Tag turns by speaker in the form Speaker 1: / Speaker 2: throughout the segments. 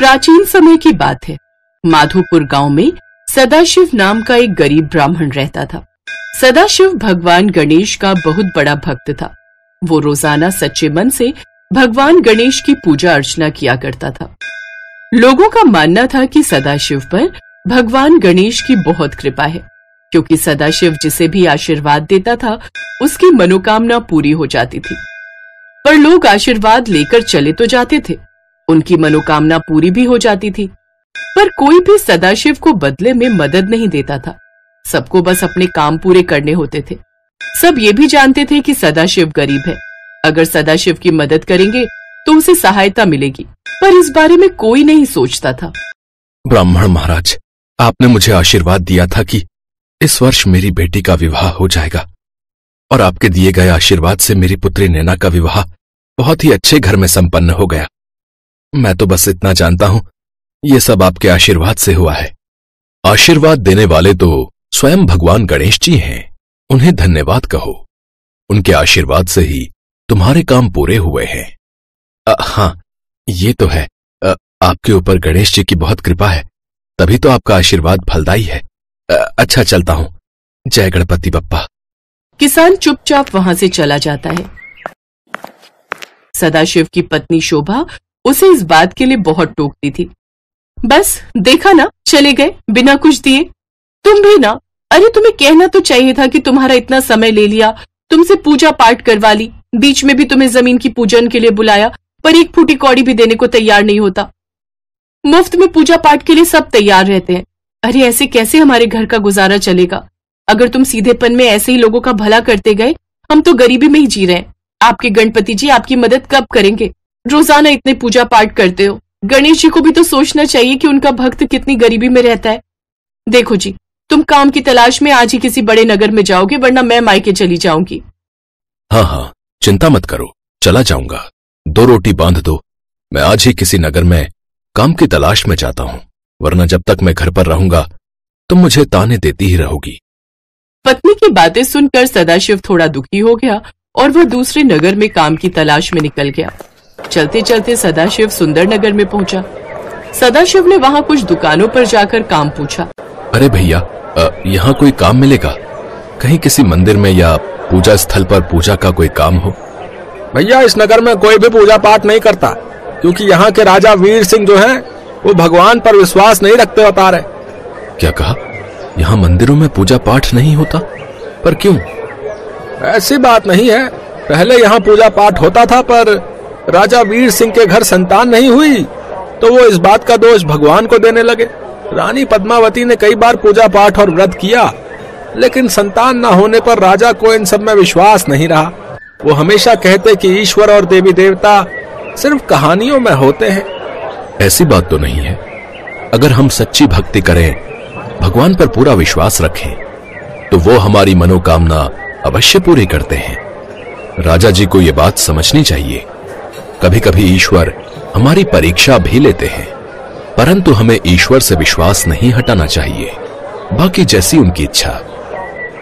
Speaker 1: प्राचीन समय की बात है माधोपुर गांव में सदाशिव नाम का एक गरीब ब्राह्मण रहता था सदाशिव भगवान गणेश का बहुत बड़ा भक्त था वो रोजाना सच्चे मन से भगवान गणेश की पूजा अर्चना किया करता था लोगों का मानना था कि सदाशिव पर भगवान गणेश की बहुत कृपा है क्योंकि सदाशिव जिसे भी आशीर्वाद देता था उसकी मनोकामना पूरी हो जाती थी पर लोग आशीर्वाद लेकर चले तो जाते थे उनकी मनोकामना पूरी भी हो जाती थी पर कोई भी सदाशिव को बदले में मदद नहीं देता था सबको बस अपने काम पूरे करने होते थे सब ये भी जानते थे कि सदाशिव गरीब है अगर सदाशिव की मदद करेंगे तो उसे सहायता मिलेगी पर इस बारे में कोई नहीं सोचता था
Speaker 2: ब्राह्मण महाराज आपने मुझे आशीर्वाद दिया था कि इस वर्ष मेरी बेटी का विवाह हो जाएगा और आपके दिए गए आशीर्वाद से मेरी पुत्री नैना का विवाह बहुत ही अच्छे घर में संपन्न हो गया मैं तो बस इतना जानता हूं ये सब आपके आशीर्वाद से हुआ है आशीर्वाद देने वाले तो स्वयं भगवान गणेश जी हैं उन्हें धन्यवाद कहो उनके आशीर्वाद से ही तुम्हारे काम पूरे हुए हैं हाँ ये तो है आ, आपके ऊपर गणेश जी की बहुत कृपा है तभी तो आपका आशीर्वाद फलदायी है आ, अच्छा चलता हूँ जय गणपति बप्पा
Speaker 1: किसान चुपचाप वहां से चला जाता है सदाशिव की पत्नी शोभा उसे इस बात के लिए बहुत टोकती थी बस देखा ना चले गए बिना कुछ दिए तुम भी ना अरे तुम्हें कहना तो चाहिए था कि तुम्हारा इतना समय ले लिया तुमसे पूजा पाठ करवा ली बीच में भी तुम्हें जमीन की पूजन के लिए बुलाया पर एक फूटी कौड़ी भी देने को तैयार नहीं होता मुफ्त में पूजा पाठ के लिए सब तैयार रहते हैं अरे ऐसे कैसे हमारे घर का गुजारा चलेगा अगर तुम सीधेपन में ऐसे ही लोगों का भला करते गए हम तो गरीबी में ही जी रहे हैं आपके गणपति जी आपकी मदद कब करेंगे रोजाना इतने पूजा पाठ करते हो गणेश जी को भी तो सोचना चाहिए कि उनका भक्त कितनी गरीबी में रहता है देखो जी तुम काम की तलाश में आज ही किसी बड़े नगर में जाओगे वरना मैं मायके चली जाऊंगी
Speaker 2: हाँ हाँ चिंता मत करो चला जाऊंगा दो रोटी बांध दो मैं आज ही किसी नगर में काम की तलाश में जाता हूँ वरना जब तक मैं घर पर रहूंगा तुम मुझे ताने देती ही रहोगी
Speaker 1: पत्नी की बातें सुनकर सदाशिव थोड़ा दुखी हो गया और वह दूसरे नगर में काम की तलाश में निकल गया चलते चलते सदाशिव सुंदर नगर में पहुंचा। सदाशिव ने वहाँ कुछ दुकानों पर जाकर काम पूछा
Speaker 2: अरे भैया यहाँ कोई काम मिलेगा कहीं किसी मंदिर में या पूजा स्थल पर पूजा का कोई काम हो भैया इस नगर में कोई भी पूजा पाठ नहीं करता क्योंकि यहाँ के राजा वीर सिंह जो हैं वो भगवान पर विश्वास नहीं रखते बता रहे क्या कहा यहाँ मंदिरों में पूजा पाठ नहीं होता पर क्यों ऐसी बात नहीं है पहले यहाँ पूजा पाठ होता था पर राजा वीर सिंह के घर संतान नहीं हुई तो वो इस बात का दोष भगवान को देने लगे रानी पद्मावती ने कई बार पूजा पाठ और व्रत किया लेकिन संतान न होने पर राजा को इन सब में विश्वास नहीं रहा वो हमेशा कहते कि ईश्वर और देवी देवता सिर्फ कहानियों में होते हैं ऐसी बात तो नहीं है अगर हम सच्ची भक्ति करें भगवान पर पूरा विश्वास रखें तो वो हमारी मनोकामना अवश्य पूरी करते हैं राजा जी को ये बात समझनी चाहिए कभी कभी ईश्वर हमारी परीक्षा भी लेते हैं परंतु हमें ईश्वर से विश्वास नहीं हटाना चाहिए बाकी जैसी उनकी इच्छा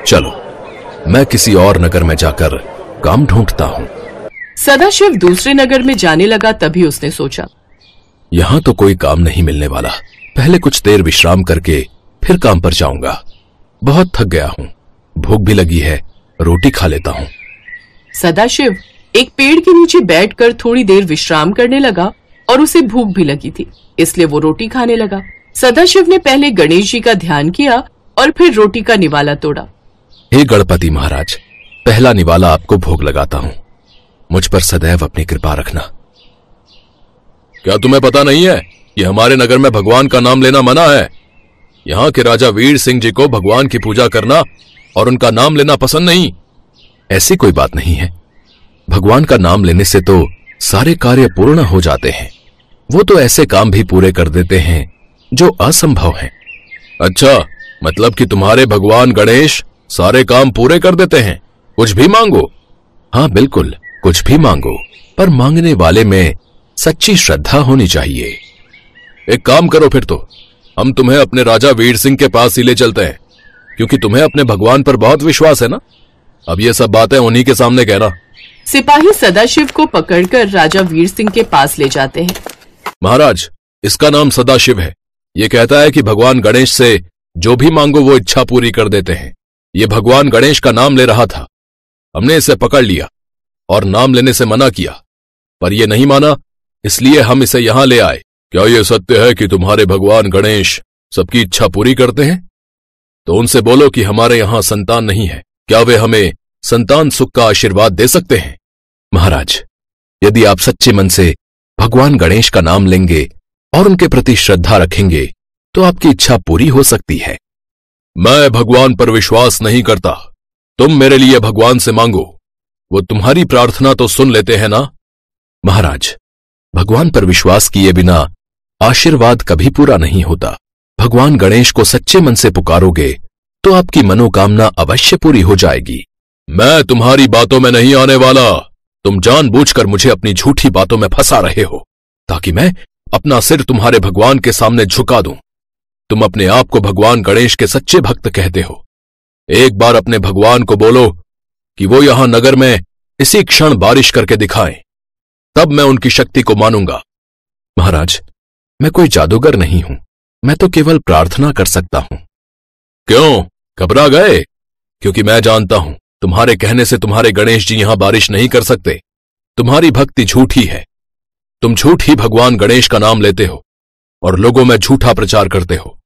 Speaker 2: चलो मैं किसी और नगर में जाकर काम ढूंढता हूँ
Speaker 1: सदाशिव दूसरे नगर में जाने लगा तभी उसने सोचा
Speaker 2: यहाँ तो कोई काम नहीं मिलने वाला पहले कुछ देर विश्राम करके फिर काम पर जाऊंगा बहुत थक गया हूँ भूख भी लगी है रोटी खा लेता हूँ
Speaker 1: सदाशिव एक पेड़ के नीचे बैठकर थोड़ी देर विश्राम करने लगा और उसे भूख भी लगी थी इसलिए वो रोटी खाने लगा सदाशिव ने पहले गणेश जी का ध्यान किया और फिर रोटी का निवाला तोड़ा
Speaker 2: हे गणपति महाराज पहला निवाला आपको भोग लगाता हूँ मुझ पर सदैव अपनी कृपा रखना क्या तुम्हें पता नहीं है कि हमारे नगर में भगवान का नाम लेना मना है यहाँ के राजा वीर सिंह जी को भगवान की पूजा करना और उनका नाम लेना पसंद नहीं ऐसी कोई बात नहीं है भगवान का नाम लेने से तो सारे कार्य पूर्ण हो जाते हैं वो तो ऐसे काम भी पूरे कर देते हैं जो असंभव हैं। अच्छा मतलब कि तुम्हारे भगवान गणेश सारे काम पूरे कर देते हैं कुछ भी मांगो हाँ बिल्कुल कुछ भी मांगो पर मांगने वाले में सच्ची श्रद्धा होनी चाहिए एक काम करो फिर तो हम तुम्हें अपने राजा वीर सिंह के पास ही ले चलते हैं क्योंकि तुम्हें अपने भगवान पर बहुत विश्वास है ना अब ये सब बातें उन्हीं के सामने कहना
Speaker 1: सिपाही सदाशिव को पकड़कर राजा वीर सिंह के पास ले जाते हैं
Speaker 2: महाराज इसका नाम सदाशिव है ये कहता है कि भगवान गणेश से जो भी मांगो वो इच्छा पूरी कर देते हैं ये भगवान गणेश का नाम ले रहा था हमने इसे पकड़ लिया और नाम लेने से मना किया पर यह नहीं माना इसलिए हम इसे यहां ले आए क्या यह सत्य है कि तुम्हारे भगवान गणेश सबकी इच्छा पूरी करते हैं तो उनसे बोलो कि हमारे यहां संतान नहीं है क्या वे हमें संतान सुख का आशीर्वाद दे सकते हैं महाराज यदि आप सच्चे मन से भगवान गणेश का नाम लेंगे और उनके प्रति श्रद्धा रखेंगे तो आपकी इच्छा पूरी हो सकती है मैं भगवान पर विश्वास नहीं करता तुम मेरे लिए भगवान से मांगो वो तुम्हारी प्रार्थना तो सुन लेते हैं ना महाराज भगवान पर विश्वास किए बिना आशीर्वाद कभी पूरा नहीं होता भगवान गणेश को सच्चे मन से पुकारोगे तो आपकी मनोकामना अवश्य पूरी हो जाएगी मैं तुम्हारी बातों में नहीं आने वाला तुम जानबूझकर मुझे अपनी झूठी बातों में फंसा रहे हो ताकि मैं अपना सिर तुम्हारे भगवान के सामने झुका दूं तुम अपने आप को भगवान गणेश के सच्चे भक्त कहते हो एक बार अपने भगवान को बोलो कि वो यहां नगर में इसी क्षण बारिश करके दिखाएं तब मैं उनकी शक्ति को मानूंगा महाराज मैं कोई जादूगर नहीं हूं मैं तो केवल प्रार्थना कर सकता हूं क्यों घबरा गए क्योंकि मैं जानता हूं तुम्हारे कहने से तुम्हारे गणेश जी यहां बारिश नहीं कर सकते तुम्हारी भक्ति झूठी है तुम झूठ ही भगवान गणेश का नाम लेते हो और लोगों में झूठा प्रचार करते हो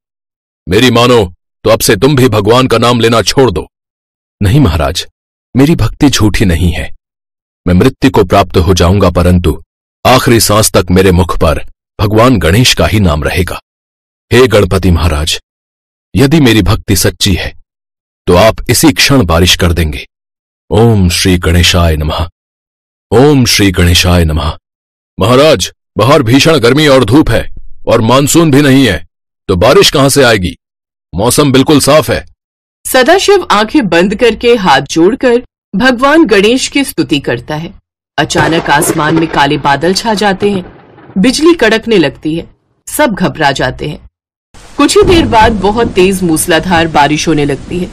Speaker 2: मेरी मानो तो अब से तुम भी भगवान का नाम लेना छोड़ दो नहीं महाराज मेरी भक्ति झूठी नहीं है मैं मृत्यु को प्राप्त हो जाऊंगा परंतु आखिरी सांस तक मेरे मुख पर भगवान गणेश का ही नाम रहेगा हे गणपति महाराज यदि मेरी भक्ति सच्ची है तो आप इसी क्षण बारिश कर देंगे ओम श्री गणेशाय नमः ओम श्री गणेशाय नमः महाराज बाहर भीषण गर्मी और धूप है और मानसून भी नहीं है तो बारिश कहां से आएगी मौसम बिल्कुल साफ
Speaker 1: है सदाशिव आंखें बंद करके हाथ जोड़कर भगवान गणेश की स्तुति करता है अचानक आसमान में काले बादल छा जाते हैं बिजली कड़कने लगती है सब घबरा जाते हैं कुछ ही देर बाद बहुत तेज मूसलाधार बारिश होने लगती है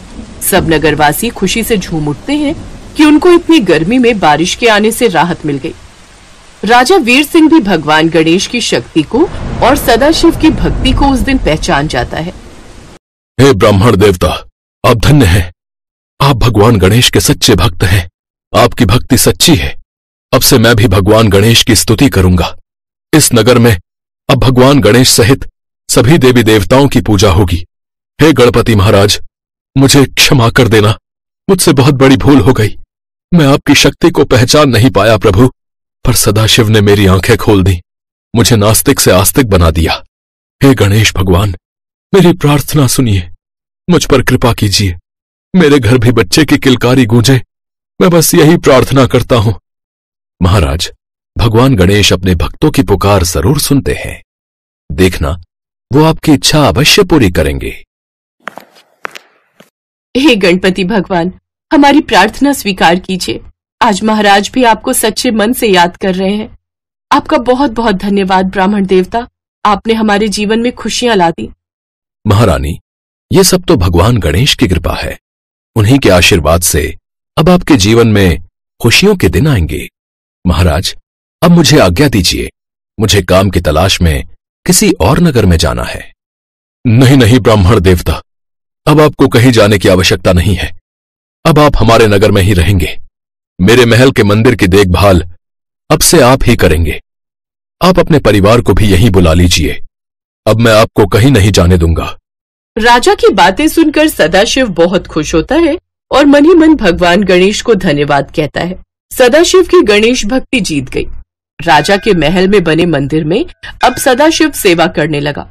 Speaker 1: सब नगरवासी खुशी से झूम उठते हैं कि उनको इतनी गर्मी में बारिश के आने से राहत मिल गई राजा वीर सिंह भी भगवान गणेश की शक्ति को और सदाशिव की भक्ति को उस दिन पहचान जाता है
Speaker 2: हे ब्राह्मण देवता आप धन्य हैं आप भगवान गणेश के सच्चे भक्त हैं आपकी भक्ति सच्ची है अब से मैं भी भगवान गणेश की स्तुति करूंगा इस नगर में अब भगवान गणेश सहित सभी देवी देवताओं की पूजा होगी हे गणपति महाराज मुझे क्षमा कर देना मुझसे बहुत बड़ी भूल हो गई मैं आपकी शक्ति को पहचान नहीं पाया प्रभु पर सदाशिव ने मेरी आंखें खोल दी मुझे नास्तिक से आस्तिक बना दिया हे गणेश भगवान मेरी प्रार्थना सुनिए मुझ पर कृपा कीजिए मेरे घर भी बच्चे की किलकारी गूंजे मैं बस यही प्रार्थना करता हूं महाराज भगवान गणेश अपने भक्तों की पुकार जरूर सुनते हैं देखना वो आपकी इच्छा अवश्य पूरी करेंगे
Speaker 1: हे गणपति भगवान हमारी प्रार्थना स्वीकार कीजिए आज महाराज भी आपको सच्चे मन से याद कर रहे हैं आपका बहुत बहुत धन्यवाद ब्राह्मण देवता आपने हमारे जीवन में खुशियां ला दी
Speaker 2: महारानी ये सब तो भगवान गणेश की कृपा है उन्हीं के आशीर्वाद से अब आपके जीवन में खुशियों के दिन आएंगे महाराज अब मुझे आज्ञा दीजिए मुझे काम की तलाश में किसी और नगर में जाना है नहीं नहीं ब्राह्मण देवता अब आपको कहीं जाने की आवश्यकता नहीं है अब आप हमारे नगर में ही रहेंगे मेरे महल के मंदिर की देखभाल अब से आप ही करेंगे आप अपने परिवार को भी यहीं बुला लीजिए अब मैं आपको कहीं नहीं जाने दूंगा
Speaker 1: राजा की बातें सुनकर सदाशिव बहुत खुश होता है और मन ही मन भगवान गणेश को धन्यवाद कहता है सदाशिव की गणेश भक्ति जीत गई राजा के महल में बने मंदिर में अब सदाशिव सेवा करने लगा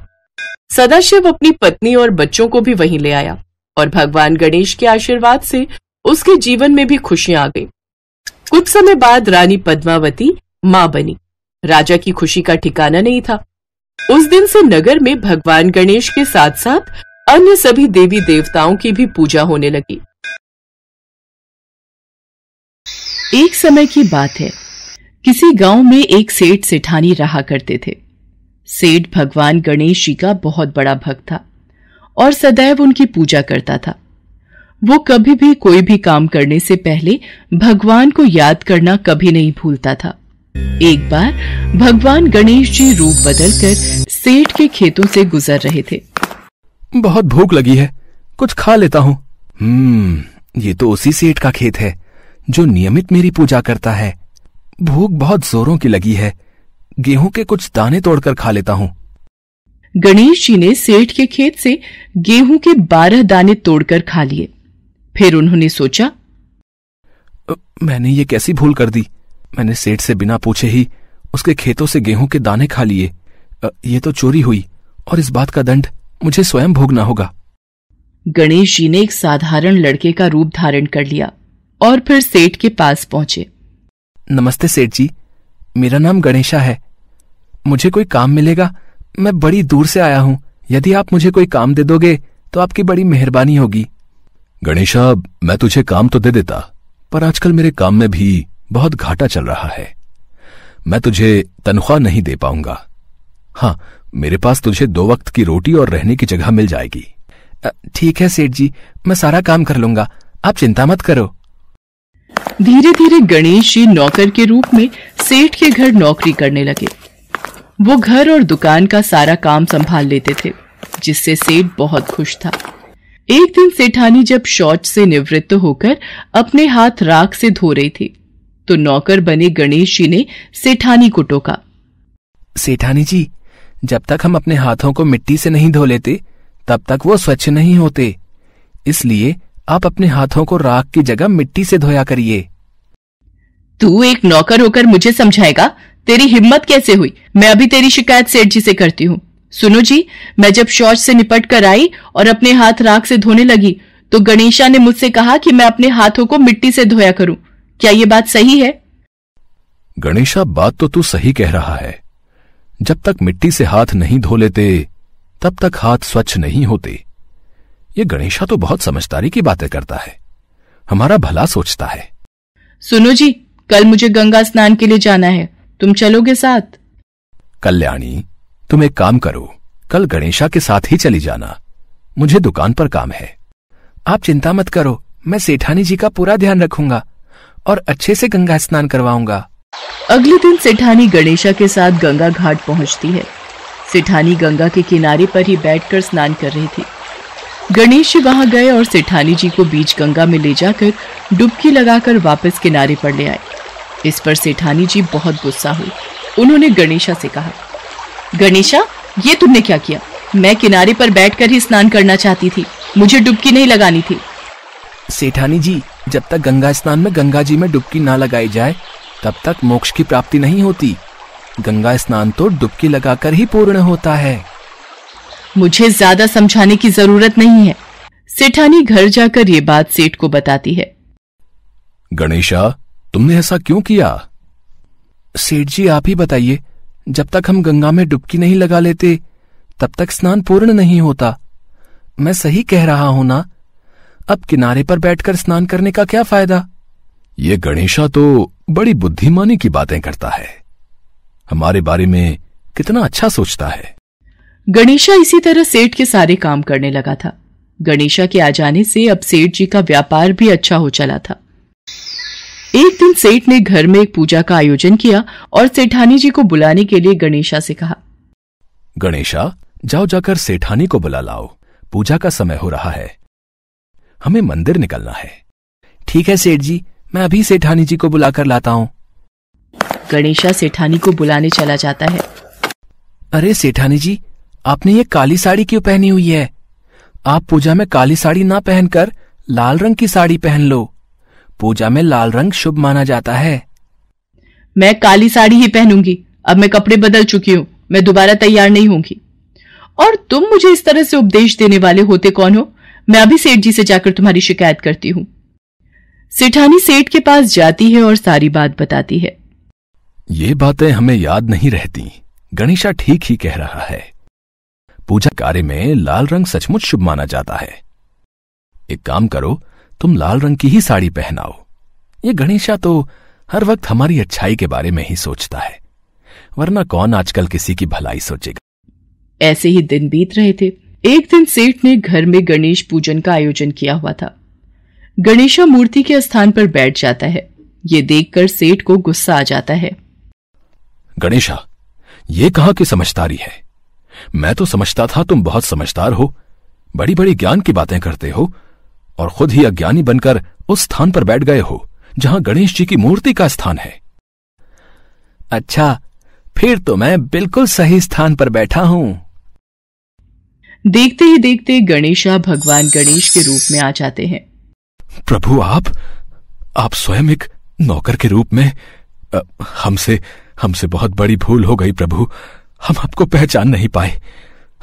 Speaker 1: सदाशिव अपनी पत्नी और बच्चों को भी वहीं ले आया और भगवान गणेश के आशीर्वाद से उसके जीवन में भी खुशियां आ गई कुछ समय बाद रानी पद्मावती मां बनी राजा की खुशी का ठिकाना नहीं था उस दिन से नगर में भगवान गणेश के साथ साथ अन्य सभी देवी देवताओं की भी पूजा होने लगी एक समय की बात है किसी गांव में एक सेठ सेठानी रहा करते थे सेठ भगवान गणेश जी का बहुत बड़ा भक्त था और सदैव उनकी पूजा करता था वो कभी भी कोई भी काम करने से पहले भगवान को याद करना कभी नहीं भूलता था एक बार भगवान गणेश जी रूप बदल कर सेठ के खेतों से गुजर रहे थे बहुत भूख लगी है कुछ
Speaker 2: खा लेता हूँ हम्म, ये तो उसी सेठ का खेत है जो नियमित मेरी पूजा करता है भूख बहुत जोरों की लगी है गेहूं के कुछ दाने तोड़कर खा लेता
Speaker 1: हूँ गणेश जी ने सेठ के खेत से गेहूं के बारह दाने तोड़कर खा लिए फिर उन्होंने सोचा मैंने ये कैसी
Speaker 2: भूल कर दी मैंने सेठ से बिना पूछे ही उसके खेतों से गेहूं के दाने खा लिए ये तो चोरी हुई और इस बात का दंड मुझे स्वयं भोगना होगा
Speaker 1: गणेश जी ने एक साधारण लड़के का रूप धारण कर लिया और फिर सेठ के पास पहुंचे नमस्ते सेठ जी मेरा नाम गणेशा है मुझे कोई काम मिलेगा
Speaker 2: मैं बड़ी दूर से आया हूं यदि आप मुझे कोई काम दे दोगे तो आपकी बड़ी मेहरबानी होगी गणेशा मैं तुझे काम तो दे देता पर आजकल मेरे काम में भी बहुत घाटा चल रहा है मैं तुझे तनख्वाह नहीं दे पाऊंगा हाँ मेरे पास तुझे दो वक्त की रोटी और रहने की जगह मिल जाएगी ठीक है सेठ जी
Speaker 1: मैं सारा काम कर लूंगा आप चिंता मत करो धीरे धीरे गणेश जी नौकर के रूप में सेठ के घर नौकरी करने लगे वो घर और दुकान का सारा काम संभाल लेते थे जिससे सेठ बहुत खुश था एक दिन सेठानी जब शौच से निवृत्त होकर अपने हाथ राख से धो रही थी तो नौकर बने गणेश जी ने सेठानी को टोका सेठानी जी
Speaker 2: जब तक हम अपने हाथों को मिट्टी से नहीं धो लेते तब तक वो स्वच्छ नहीं होते इसलिए आप अपने हाथों को राख की जगह मिट्टी से धोया करिए
Speaker 1: तू एक नौकर होकर मुझे समझाएगा तेरी हिम्मत कैसे हुई मैं अभी तेरी शिकायत सेठ जी से करती हूँ सुनो जी मैं जब शौच से निपट कर आई और अपने हाथ राख से धोने लगी तो गणेशा ने मुझसे कहा कि मैं अपने हाथों को मिट्टी से धोया करूं क्या ये बात सही है
Speaker 2: गणेशा बात तो तू सही कह रहा है जब तक मिट्टी से हाथ नहीं धो लेते तब तक हाथ स्वच्छ नहीं होते ये गणेशा तो बहुत समझदारी की बातें करता है हमारा भला सोचता है
Speaker 1: सुनो जी कल मुझे गंगा स्नान के लिए जाना है तुम चलोगे साथ
Speaker 2: कल्याणी तुम एक काम करो कल गणेशा के साथ ही चली जाना मुझे दुकान पर काम है आप चिंता मत करो मैं सेठानी जी का पूरा ध्यान रखूंगा और अच्छे से गंगा
Speaker 1: स्नान करवाऊंगा अगले दिन सेठानी गणेशा के साथ गंगा घाट पहुंचती है सेठानी गंगा के किनारे पर ही बैठकर स्नान कर रही थी गणेश जी वहां गए और सेठानी जी को बीच गंगा में ले जाकर डुबकी लगाकर वापस किनारे पर ले आए इस पर सेठानी जी बहुत गुस्सा हुई उन्होंने गणेशा से कहा गणेशा ये तुमने क्या किया मैं किनारे पर बैठकर ही स्नान करना चाहती थी मुझे डुबकी नहीं लगानी थी
Speaker 2: सेठानी जी जब तक गंगा स्नान में गंगा जी में डुबकी ना लगाई जाए तब तक मोक्ष की प्राप्ति नहीं होती गंगा स्नान तो डुबकी लगाकर ही पूर्ण
Speaker 1: होता है मुझे ज्यादा समझाने की जरूरत नहीं है सेठानी घर जाकर ये बात सेठ को बताती है
Speaker 2: गणेशा तुमने ऐसा क्यों किया सेठ जी आप ही बताइए जब तक हम गंगा में डुबकी नहीं लगा लेते तब तक स्नान पूर्ण नहीं होता मैं सही कह रहा हूं ना अब किनारे पर बैठकर स्नान करने का क्या फायदा ये गणेशा तो बड़ी बुद्धिमानी की बातें करता है हमारे बारे में कितना अच्छा सोचता
Speaker 1: है गणेशा इसी तरह सेठ के सारे काम करने लगा था गणेशा के आ जाने से अब सेठ जी का व्यापार भी अच्छा हो चला था एक दिन सेठ ने घर में एक पूजा का आयोजन किया और सेठानी जी को बुलाने के लिए गणेशा से कहा
Speaker 2: गणेशा जाओ जाकर सेठानी को बुला लाओ पूजा का समय हो रहा है हमें मंदिर निकलना है ठीक है सेठ जी मैं अभी सेठानी जी को बुलाकर लाता
Speaker 1: हूँ गणेशा सेठानी को बुलाने चला जाता है अरे सेठानी जी आपने ये काली साड़ी क्यों पहनी हुई है आप पूजा में काली साड़ी ना पहनकर लाल रंग की साड़ी पहन लो पूजा में लाल रंग शुभ माना जाता है मैं काली साड़ी ही पहनूंगी अब मैं कपड़े बदल चुकी हूँ मैं दोबारा तैयार नहीं होंगी और तुम मुझे इस तरह से उपदेश देने वाले होते कौन हो मैं अभी सेठ जी से जाकर तुम्हारी शिकायत करती हूँ सेठानी सेठ के पास जाती है और सारी बात बताती है
Speaker 2: ये बातें हमें याद नहीं रहती गणेशा ठीक ही कह रहा है पूजा कार्य में लाल रंग सचमुच शुभ माना जाता है एक काम करो तुम लाल रंग की ही साड़ी पहनाओ ये गणेशा तो हर वक्त हमारी अच्छाई के बारे में ही सोचता है वरना कौन आजकल किसी की भलाई सोचेगा
Speaker 1: ऐसे ही दिन बीत रहे थे एक दिन सेठ ने घर में गणेश पूजन का आयोजन किया हुआ था गणेशा मूर्ति के स्थान पर बैठ जाता है ये देखकर सेठ को गुस्सा आ जाता है
Speaker 2: गणेशा ये कहा कि समझदारी है मैं तो समझता था तुम बहुत समझदार हो बड़ी बड़ी ज्ञान की बातें करते हो और खुद ही अज्ञानी बनकर उस स्थान पर बैठ गए हो जहां गणेश जी की मूर्ति का स्थान है अच्छा फिर तो मैं बिल्कुल सही स्थान पर बैठा हूं
Speaker 1: देखते ही देखते गणेशा भगवान गणेश के रूप में आ जाते हैं
Speaker 2: प्रभु आप आप स्वयं एक नौकर के रूप में हमसे हमसे बहुत बड़ी भूल हो गई प्रभु हम आपको पहचान नहीं पाए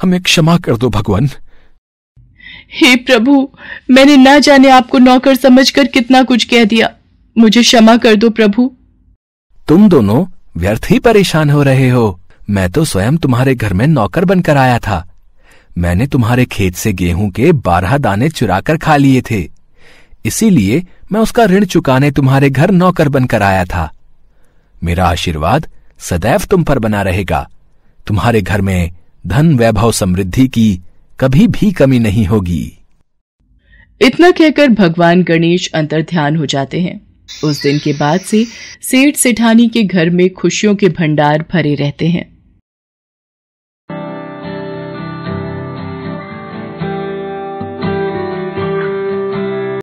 Speaker 2: हमें क्षमा कर दो भगवान
Speaker 1: हे प्रभु मैंने ना जाने आपको नौकर समझकर कितना कुछ कह दिया मुझे क्षमा कर दो प्रभु तुम दोनों
Speaker 2: व्यर्थ ही परेशान हो रहे हो मैं तो स्वयं तुम्हारे घर में नौकर बनकर आया था मैंने तुम्हारे खेत से गेहूं के बारह दाने चुराकर खा लिए थे इसीलिए मैं उसका ऋण चुकाने तुम्हारे घर नौकर बनकर आया था मेरा आशीर्वाद सदैव तुम पर बना रहेगा तुम्हारे घर में धन वैभव समृद्धि की कभी भी कमी नहीं होगी
Speaker 1: इतना कहकर भगवान गणेश अंतर ध्यान हो जाते हैं उस दिन के बाद से सेठ सेठानी के घर में खुशियों के भंडार भरे रहते हैं